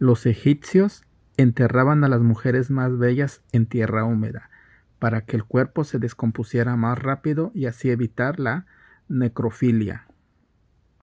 Los egipcios enterraban a las mujeres más bellas en tierra húmeda, para que el cuerpo se descompusiera más rápido y así evitar la necrofilia.